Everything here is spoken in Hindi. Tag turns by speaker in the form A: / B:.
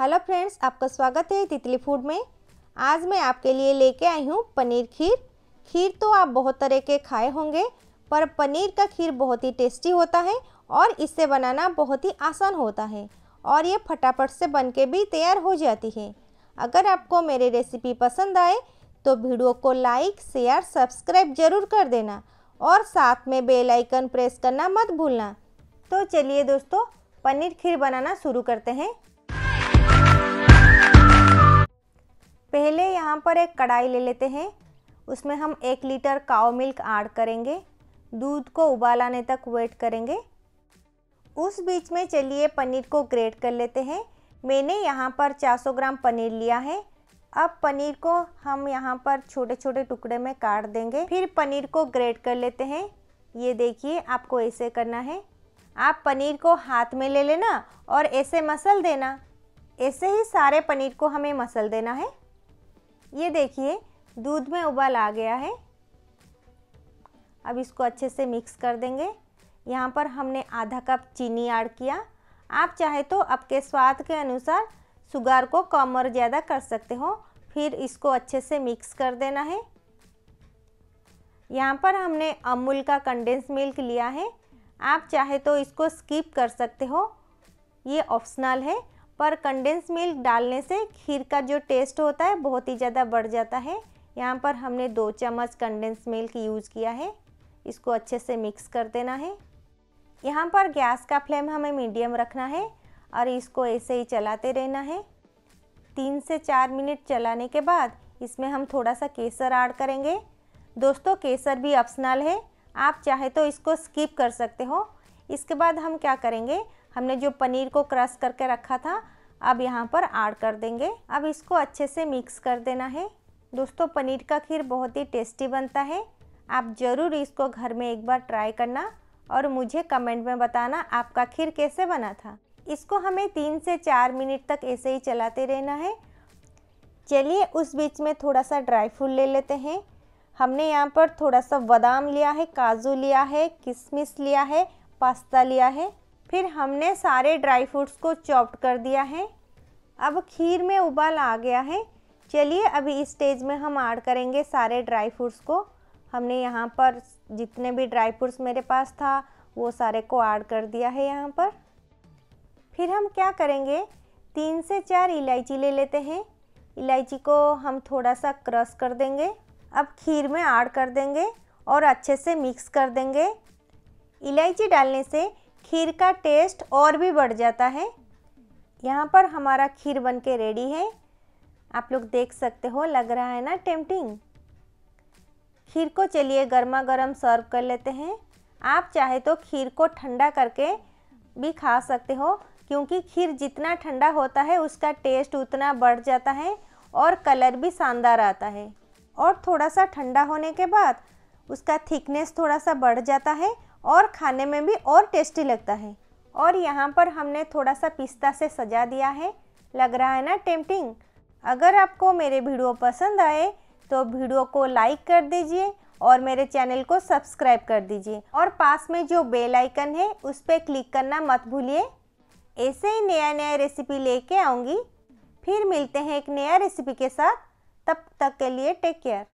A: हेलो फ्रेंड्स आपका स्वागत है तितली फूड में आज मैं आपके लिए लेके आई हूँ पनीर खीर खीर तो आप बहुत तरह के खाए होंगे पर पनीर का खीर बहुत ही टेस्टी होता है और इससे बनाना बहुत ही आसान होता है और ये फटाफट से बन के भी तैयार हो जाती है अगर आपको मेरी रेसिपी पसंद आए तो वीडियो को लाइक शेयर सब्सक्राइब जरूर कर देना और साथ में बेल आइकन प्रेस करना मत भूलना तो चलिए दोस्तों पनीर खीर बनाना शुरू करते हैं पहले यहाँ पर एक कढ़ाई ले लेते हैं उसमें हम एक लीटर काव मिल्क ऐड करेंगे दूध को उबाल आने तक वेट करेंगे उस बीच में चलिए पनीर को ग्रेट कर लेते हैं मैंने यहाँ पर 400 ग्राम पनीर लिया है अब पनीर को हम यहाँ पर छोटे छोटे टुकड़े में काट देंगे फिर पनीर को ग्रेट कर लेते हैं ये देखिए आपको ऐसे करना है आप पनीर को हाथ में ले लेना और ऐसे मसल देना ऐसे ही सारे पनीर को हमें मसल देना है ये देखिए दूध में उबाल आ गया है अब इसको अच्छे से मिक्स कर देंगे यहाँ पर हमने आधा कप चीनी ऐड किया आप चाहे तो आपके स्वाद के अनुसार शुगर को कम और ज़्यादा कर सकते हो फिर इसको अच्छे से मिक्स कर देना है यहाँ पर हमने अमूल का कंडेंस मिल्क लिया है आप चाहे तो इसको स्किप कर सकते हो ये ऑप्शनल है पर कंडेंस मिल्क डालने से खीर का जो टेस्ट होता है बहुत ही ज़्यादा बढ़ जाता है यहाँ पर हमने दो चम्मच कंडेंस मिल्क यूज़ किया है इसको अच्छे से मिक्स कर देना है यहाँ पर गैस का फ्लेम हमें मीडियम रखना है और इसको ऐसे ही चलाते रहना है तीन से चार मिनट चलाने के बाद इसमें हम थोड़ा सा केसर ऐड करेंगे दोस्तों केसर भी ऑप्शनल है आप चाहे तो इसको स्किप कर सकते हो इसके बाद हम क्या करेंगे हमने जो पनीर को क्रश करके रखा था अब यहाँ पर ऐड कर देंगे अब इसको अच्छे से मिक्स कर देना है दोस्तों पनीर का खीर बहुत ही टेस्टी बनता है आप ज़रूर इसको घर में एक बार ट्राई करना और मुझे कमेंट में बताना आपका खीर कैसे बना था इसको हमें तीन से चार मिनट तक ऐसे ही चलाते रहना है चलिए उस बीच में थोड़ा सा ड्राई फ्रूट ले लेते हैं हमने यहाँ पर थोड़ा सा बादाम लिया है काजू लिया है किशमिश लिया है पास्ता लिया है फिर हमने सारे ड्राई फ्रूट्स को चॉप्ड कर दिया है अब खीर में उबाल आ गया है चलिए अभी इस स्टेज में हम ऐड करेंगे सारे ड्राई फ्रूट्स को हमने यहाँ पर जितने भी ड्राई फ्रूट्स मेरे पास था वो सारे को ऐड कर दिया है यहाँ पर फिर हम क्या करेंगे तीन से चार इलायची ले लेते हैं इलायची को हम थोड़ा सा क्रश कर देंगे अब खीर में ऐड कर देंगे और अच्छे से मिक्स कर देंगे इलायची डालने से खीर का टेस्ट और भी बढ़ जाता है यहाँ पर हमारा खीर बन के रेडी है आप लोग देख सकते हो लग रहा है ना टेम्पटिंग खीर को चलिए गर्मा गर्म सर्व कर लेते हैं आप चाहे तो खीर को ठंडा करके भी खा सकते हो क्योंकि खीर जितना ठंडा होता है उसका टेस्ट उतना बढ़ जाता है और कलर भी शानदार आता है और थोड़ा सा ठंडा होने के बाद उसका थिकनेस थोड़ा सा बढ़ जाता है और खाने में भी और टेस्टी लगता है और यहाँ पर हमने थोड़ा सा पिस्ता से सजा दिया है लग रहा है ना टेम्पटिंग अगर आपको मेरे वीडियो पसंद आए तो वीडियो को लाइक कर दीजिए और मेरे चैनल को सब्सक्राइब कर दीजिए और पास में जो बेल आइकन है उस पर क्लिक करना मत भूलिए ऐसे ही नया नया रेसिपी लेके आऊँगी फिर मिलते हैं एक नया रेसिपी के साथ तब तक के लिए टेक केयर